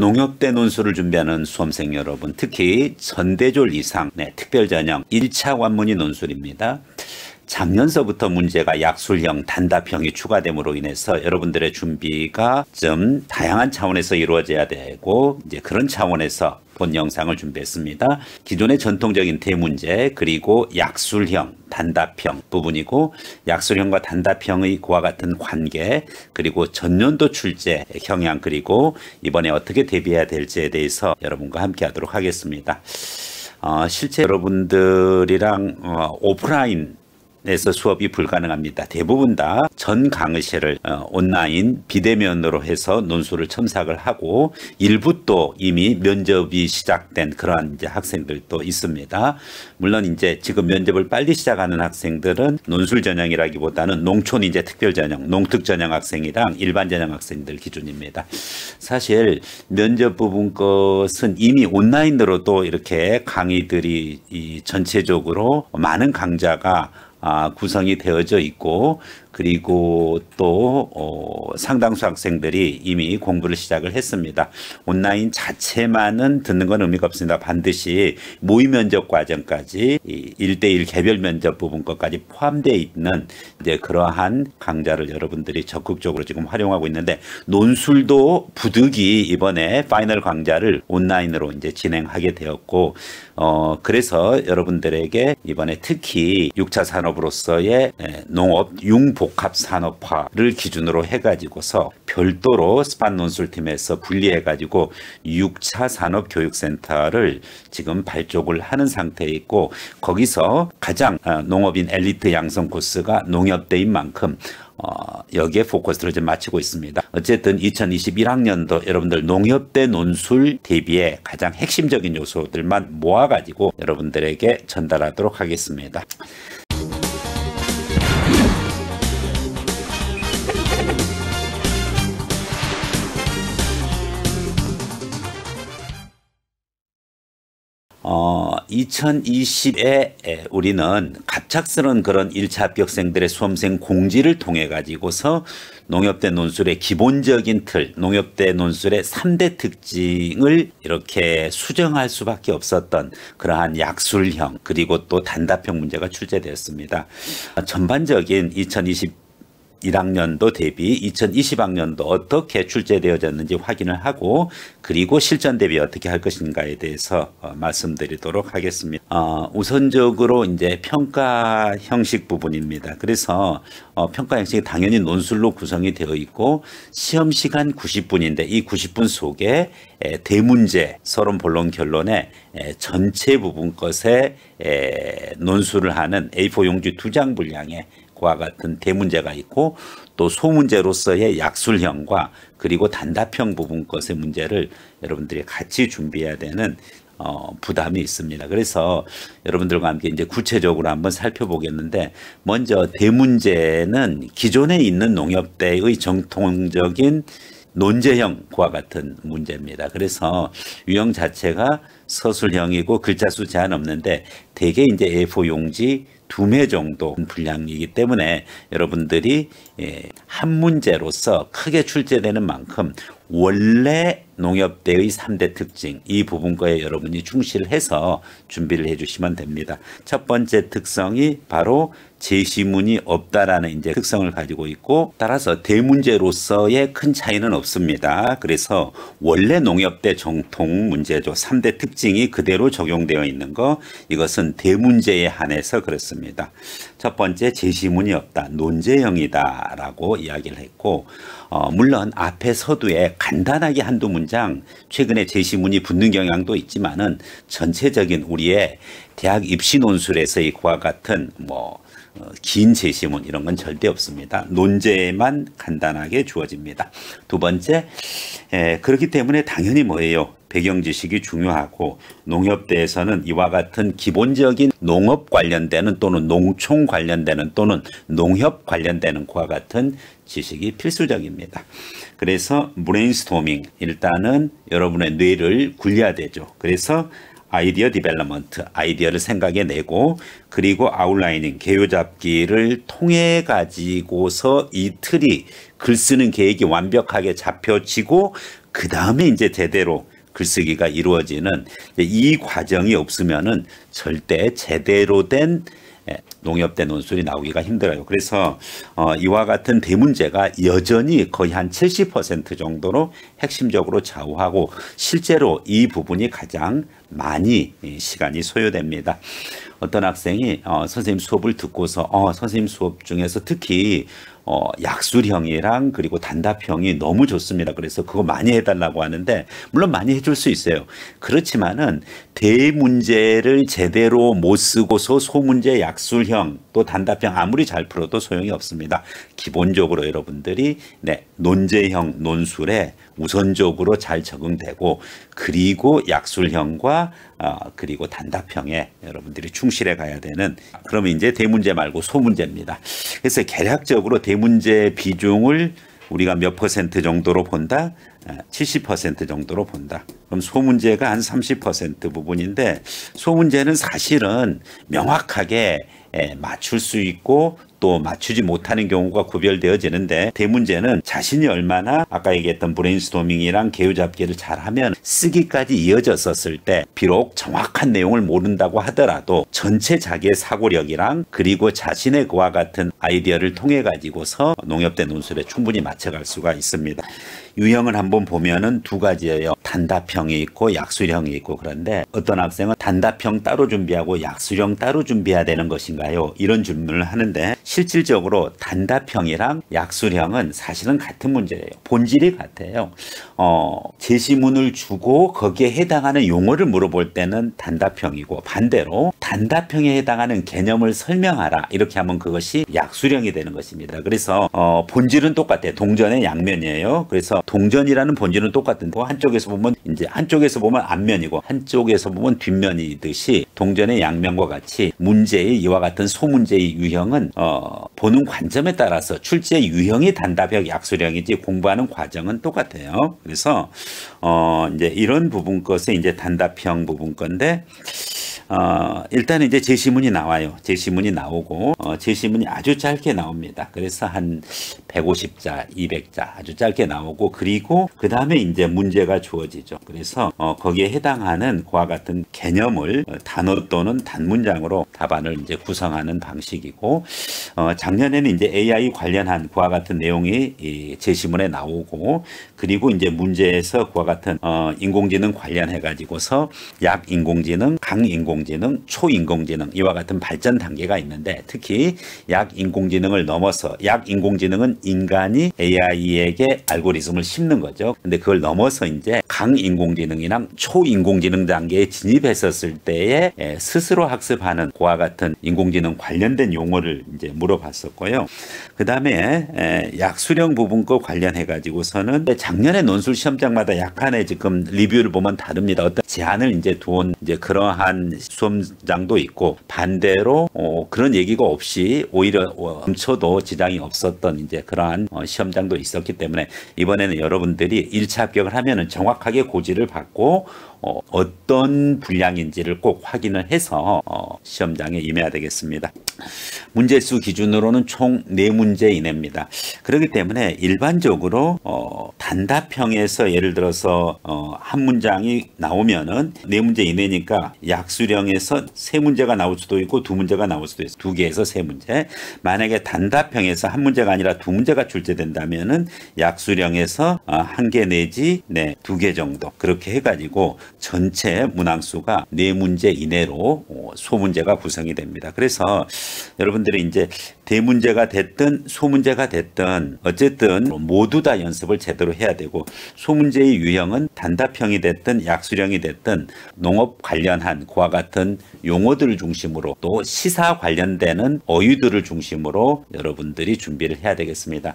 농협대 논술을 준비하는 수험생 여러분 특히 전대졸 이상 네, 특별전형 1차 관문이 논술입니다. 작년서부터 문제가 약술형 단답형이 추가됨으로 인해서 여러분들의 준비가 좀 다양한 차원에서 이루어져야 되고 이제 그런 차원에서 본 영상을 준비했습니다. 기존의 전통적인 대문제 그리고 약술형 단답형 부분이고 약술형과 단답형의 그와 같은 관계 그리고 전년도 출제 형향 그리고 이번에 어떻게 대비해야 될지에 대해서 여러분과 함께 하도록 하겠습니다. 어, 실제 여러분들이랑 어, 오프라인 에서 수업이 불가능합니다. 대부분 다 전 강의실을 어, 온라인 비대면으로 해서 논술을 첨삭을 하고 일부 또 이미 면접이 시작된 그러한 이제 학생들도 있습니다. 물론 이제 지금 면접을 빨리 시작하는 학생들은 논술 전형이라기보다는 농촌 이제 특별 전형, 농특 전형 학생이랑 일반 전형 학생들 기준입니다. 사실 면접 부분 것은 이미 온라인으로도 이렇게 강의들이 이 전체적으로 많은 강좌가 아, 구성이 되어져 있고 그리고 또 어, 상당수 학생들이 이미 공부를 시작을 했습니다. 온라인 자체만은 듣는 건 의미가 없습니다. 반드시 모의 면접 과정까지 일대일 개별 면접 부분 것까지 포함되어 있는 이제 그러한 강좌를 여러분들이 적극적으로 지금 활용하고 있는데 논술도 부득이 이번에 파이널 강좌를 온라인으로 이제 진행하게 되었고 어 그래서 여러분들에게 이번에 특히 6차 산업으로서의 농업 융복 복합 산업화를 기준으로 해가지고서 별도로 스판 논술팀에서 분리해가지고 6차 산업교육센터를 지금 발족을 하는 상태에 있고 거기서 가장 어, 농업인 엘리트 양성 코스가 농협대인 만큼 어, 여기에 포커스를 좀 맞추고 있습니다. 어쨌든 2021학년도 여러분들 농협대 논술 대비에 가장 핵심적인 요소들만 모아가지고 여러분들에게 전달하도록 하겠습니다. 어, 2020에 우리는 갑작스런 그런 1차 합격생들의 수험생 공지를 통해 가지고서 농협대 논술의 기본적인 틀, 농협대 논술의 3대 특징을 이렇게 수정할 수밖에 없었던 그러한 약술형 그리고 또 단답형 문제가 출제되었습니다. 전반적인 2020 1학년도 대비 2020학년도 어떻게 출제되어졌는지 확인을 하고 그리고 실전 대비 어떻게 할 것인가에 대해서 어, 말씀드리도록 하겠습니다. 어, 우선적으로 이제 평가 형식 부분입니다. 그래서 어, 평가 형식이 당연히 논술로 구성이 되어 있고 시험 시간 90분인데 이 90분 속에 에, 대문제, 서론 본론 결론의 에, 전체 부분 것에 에, 논술을 하는 A4 용지 두 장 분량의 과 같은 대문제가 있고 또 소문제로서의 약술형과 그리고 단답형 부분 것의 문제를 여러분들이 같이 준비해야 되는 어, 부담이 있습니다. 그래서 여러분들과 함께 이제 구체적으로 한번 살펴보겠는데 먼저 대문제는 기존에 있는 농협대의 정통적인 논제형과 같은 문제입니다. 그래서 유형 자체가 서술형이고 글자 수 제한 없는데 대개 이제 A4 용지 두매 정도 분량이기 때문에 여러분들이 예, 한 문제로서 크게 출제되는 만큼 원래 농협대의 3대 특징 이 부분과에 여러분이 충실 해서 준비를 해 주시면 됩니다. 첫 번째 특성이 바로 제시문이 없다라는 이제 특성을 가지고 있고 따라서 대문제로서의 큰 차이는 없습니다. 그래서 원래 농협대 정통 문제조 3대 특징이 그대로 적용되어 있는 거 이것은 대문제에 한해서 그렇습니다. 첫 번째 제시문이 없다. 논제형이다라고 이야기를 했고 어, 물론 앞에 서두에 간단하게 한두 문제 당장 최근에 제시문이 붙는 경향도 있지만은 전체적인 우리의 대학 입시 논술에서의 그와 같은 뭐긴 어, 제시문 이런 건 절대 없습니다. 논제만 간단하게 주어집니다. 두 번째, 에, 그렇기 때문에 당연히 뭐예요? 배경 지식이 중요하고 농협대에서는 이와 같은 기본적인 농업 관련되는 또는 농촌 관련되는 또는 농협 관련되는 그와 같은 지식이 필수적입니다. 그래서 브레인스토밍 일단은 여러분의 뇌를 굴려야 되죠. 그래서 아이디어 디벨로먼트, 아이디어를 생각해 내고 그리고 아웃라이닝, 개요 잡기를 통해 가지고서 이 틀이 글 쓰는 계획이 완벽하게 잡혀지고 그 다음에 이제 제대로 글쓰기가 이루어지는 이 과정이 없으면 절대 제대로 된 농협대 논술이 나오기가 힘들어요. 그래서 어, 이와 같은 대문제가 여전히 거의 한 70% 정도로 핵심적으로 좌우하고 실제로 이 부분이 가장 많이 시간이 소요됩니다. 어떤 학생이 어, 선생님 수업을 듣고서 어, 선생님 수업 중에서 특히 어, 약술형이랑 그리고 단답형이 너무 좋습니다. 그래서 그거 많이 해달라고 하는데 물론 많이 해줄 수 있어요. 그렇지만은 대문제를 제대로 못 쓰고서 소문제 약술 구형 또 단답형 아무리 잘 풀어도 소용이 없습니다. 기본적으로 여러분들이 네, 논제형 논술에 우선적으로 잘 적응되고 그리고 약술형과 어, 그리고 단답형에 여러분들이 충실해 가야 되는 그러면 이제 대문제 말고 소문제입니다. 그래서 개략적으로 대문제 비중을 우리가 몇 퍼센트 정도로 본다? 70% 아, 정도로 본다. 그럼 소문제가 한 30% 부분인데 소문제는 사실은 명확하게 맞출 수 있고 또 맞추지 못하는 경우가 구별되어지는데 대문제는 자신이 얼마나 아까 얘기했던 브레인스토밍이랑 개요잡기를 잘하면 쓰기까지 이어졌었을 때 비록 정확한 내용을 모른다고 하더라도 전체 자기의 사고력이랑 그리고 자신의 그와 같은 아이디어를 통해 가지고서 농협대 논술에 충분히 맞춰갈 수가 있습니다. 유형을 한번 보면은 두 가지예요. 단답형이 있고 약수형이 있고 그런데 어떤 학생은 단답형 따로 준비하고 약수형 따로 준비해야 되는 것인가요? 이런 질문을 하는데 실질적으로 단답형이랑 약수형은 사실은 같은 문제예요. 본질이 같아요. 어, 제시문을 주고 거기에 해당하는 용어를 물어볼 때는 단답형이고 반대로 단답형에 해당하는 개념을 설명하라 이렇게 하면 그것이 약수형이 되는 것입니다. 그래서 어, 본질은 똑같아요. 동전의 양면이에요. 그래서 동전이라는 본질은 똑같은 데 그 한쪽에서 보면 이제 한쪽에서 보면 앞면이고 한쪽에서 보면 뒷면이듯이 동전의 양면과 같이 문제의 이와 같은 소문제의 유형은 어, 보는 관점에 따라서 출제 유형이 단답형 약수량인지 공부하는 과정은 똑같아요. 그래서 어, 이제 이런 부분 것에 이제 단답형 부분 건데 어, 일단 이제 제시문이 나와요. 제시문이 나오고 어, 제시문이 아주 짧게 나옵니다. 그래서 한 150자, 200자 아주 짧게 나오고 그리고 그 다음에 이제 문제가 주어지죠. 그래서 어, 거기에 해당하는 그와 같은 개념을 어, 단어 또는 단문장으로 답안을 이제 구성하는 방식이고 어, 작년에는 이제 AI 관련한 그와 같은 내용이 이 제시문에 나오고 그리고 이제 문제에서 그와 같은 어, 인공지능 관련해 가지고서 약 인공지능, 강 인공 지능 인공지능, 초인공지능 이와 같은 발전 단계가 있는데 특히 약 인공지능을 넘어서 약 인공지능은 인간이 AI에게 알고리즘을 심는 거죠. 근데 그걸 넘어서 이제 강인공지능이랑 초인공지능 단계에 진입했었을 때에 스스로 학습하는 고와 같은 인공지능 관련된 용어를 이제 물어봤었고요. 그 다음에 약 수령 부분과 관련해 가지고서는 작년에 논술 시험장마다 약간의 지금 리뷰를 보면 다릅니다. 어떤 제안을 이제 두온 이제 그러한 수험장도 있고 반대로 어, 그런 얘기가 없이 오히려 멈춰도 어, 지장이 없었던 이제 그러한 어, 시험장도 있었기 때문에 이번에는 여러분들이 1차 합격을 하면은 정확하게 고지를 받고 어, 어떤 분량인지를 꼭 확인을 해서 어, 시험장에 임해야 되겠습니다. 문제수 기준으로는 총 4문제 이내입니다. 그렇기 때문에 일반적으로 어, 단답형에서 예를 들어서 어, 한 문장이 나오면은 4문제 이내니까 약수령에서 3문제가 나올 수도 있고 2문제가 나올 수도 있어요. 2개에서 3문제. 만약에 단답형에서 한 문제가 아니라 두 문제가 출제된다면은 약수령에서 어, 한개 내지 네, 두 개 정도 그렇게 해가지고 전체 문항수가 4문제 이내로 어, 소문제가 구성이 됩니다. 그래서 여러분 여러분들이 이제 대문제가 됐든 소문제가 됐든 어쨌든 모두 다 연습을 제대로 해야 되고 소문제의 유형은 단답형이 됐든 약수령이 됐든 농업 관련한 그와 같은 용어들을 중심으로 또 시사 관련되는 어휘들을 중심으로 여러분들이 준비를 해야 되겠습니다.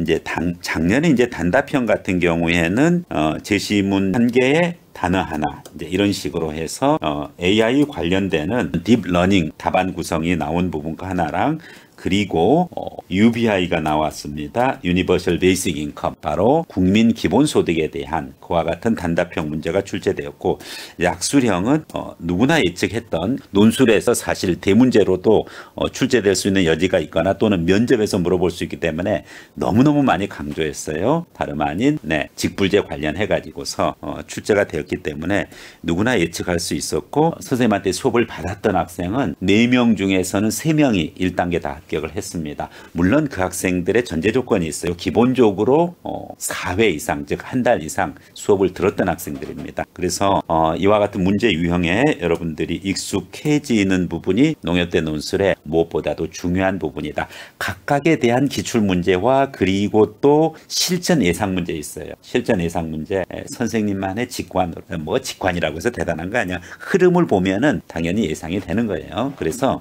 이제 당, 작년에 이제 단답형 같은 경우에는 어, 제시문 한 개에 단어 하나 이제 이런 식으로 해서 어, AI 관련되는 딥러닝 답안 구성이 나온 부분과 하나랑 그리고 어, UBI가 나왔습니다. 유니버셜 베이직 인컴 바로 국민 기본소득에 대한 그와 같은 단답형 문제가 출제되었고 약수형은 어, 누구나 예측했던 논술에서 사실 대문제로도 어, 출제될 수 있는 여지가 있거나 또는 면접에서 물어볼 수 있기 때문에 너무너무 많이 강조했어요. 다름 아닌 네, 직불제 관련해 가지고서 어, 출제가 되었기 때문에 누구나 예측할 수 있었고 선생님한테 수업을 받았던 학생은 4명 중에서는 3명이 1단계 다 합격을 했습니다. 물론 그 학생들의 전제 조건이 있어요. 기본적으로 어, 4회 이상 즉 한 달 이상 수업을 들었던 학생들입니다. 그래서 어, 이와 같은 문제 유형에 여러분들이 익숙해지는 부분이 농협대 논술의 무엇보다도 중요한 부분이다. 각각에 대한 기출 문제와 그리고 또 실전 예상 문제 있어요. 실전 예상 문제 선생님만의 직관 으뭐 직관이라고 해서 대단한 거 아니야. 흐름을 보면은 당연히 예상이 되는 거예요. 그래서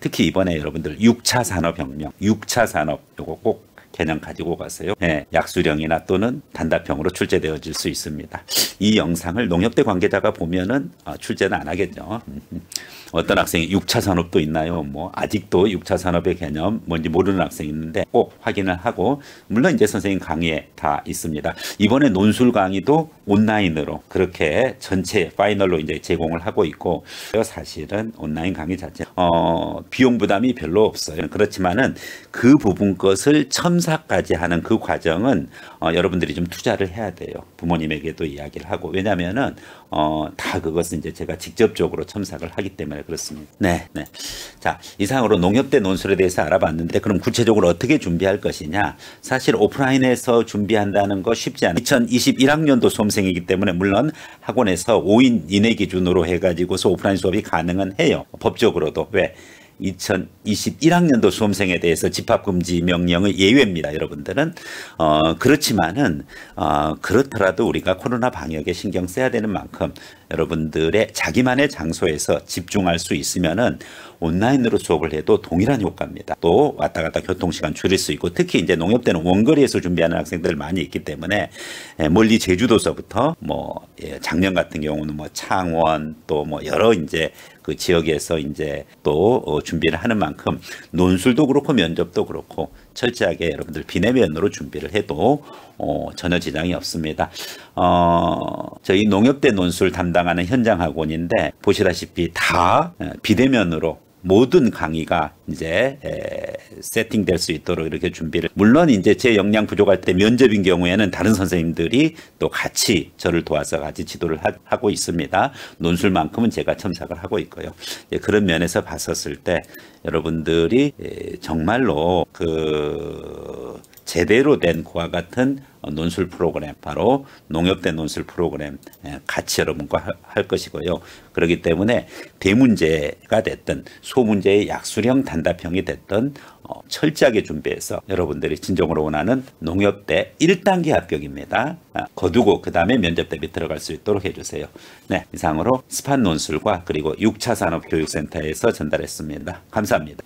특히 이번에 여러분들 6차 산업혁명, 6차 산업 요거 꼭 개념 가지고 가세요. 예, 약수령이나 또는 단답형으로 출제되어질 수 있습니다. 이 영상을 농협대 관계자가 보면은 어, 출제는 안 하겠죠. 음, 음. 어떤 학생이 6차 산업도 있나요? 뭐 아직도 6차 산업의 개념 뭔지 모르는 학생이 있는데 꼭 확인을 하고 물론 이제 선생님 강의에 다 있습니다. 이번에 논술 강의도 온라인으로 그렇게 전체 파이널로 이제 제공을 하고 있고 사실은 온라인 강의 자체 어 비용 부담이 별로 없어요. 그렇지만은 그 부분 것을 첨삭까지 하는 그 과정은 어, 여러분들이 좀 투자를 해야 돼요. 부모님에게도 이야기를 하고 왜냐면은 어, 다 그것은 이제 제가 직접적으로 첨삭을 하기 때문에 그렇습니다. 네, 네. 자, 이상으로 농협대 논술에 대해서 알아봤는데 그럼 구체적으로 어떻게 준비할 것이냐? 사실 오프라인에서 준비한다는 거 쉽지 않아요. 2021학년도 수험생이기 때문에 물론 학원에서 5인 이내 기준으로 해가지고서 오프라인 수업이 가능은 해요. 법적으로도 왜? 2021학년도 수험생에 대해서 집합금지 명령의 예외입니다. 여러분들은 어, 그렇지만은 어, 그렇더라도 우리가 코로나 방역에 신경 써야 되는 만큼 여러분들의 자기만의 장소에서 집중할 수 있으면은 온라인으로 수업을 해도 동일한 효과입니다. 또 왔다 갔다 교통 시간 줄일 수 있고 특히 이제 농협대는 원거리에서 준비하는 학생들 많이 있기 때문에 예, 멀리 제주도서부터 뭐 예, 작년 같은 경우는 뭐 창원 또 뭐 여러 이제 그 지역에서 이제 또 어, 준비를 하는 만큼 논술도 그렇고 면접도 그렇고 철저하게 여러분들 비내면으로 준비를 해도 어, 전혀 지장이 없습니다. 어, 저희 농협대 논술 담당하는 현장 학원인데 보시다시피 다 어, 비대면으로 모든 강의가 이제 세팅될 수 있도록 이렇게 준비를 물론 이제 제 역량 부족할 때 면접인 경우에는 다른 선생님들이 또 같이 저를 도와서 같이 지도를 하, 고 있습니다. 논술만큼은 제가 첨삭을 하고 있고요. 예, 그런 면에서 봤었을 때 여러분들이 정말로 그 제대로 된 고와 같은 논술 프로그램 바로 농협대 논술 프로그램 예, 같이 여러분과 할 것이고요. 그렇기 때문에 대문제가 됐든 소문제의 약수령 단답형이 됐든 어, 철저하게 준비해서 여러분들이 진정으로 원하는 농협대 1단계 합격입니다. 아, 거두고 그 다음에 면접 대비 들어갈 수 있도록 해주세요. 네, 이상으로 스판 논술과 그리고 6차 산업교육센터에서 전달했습니다. 감사합니다.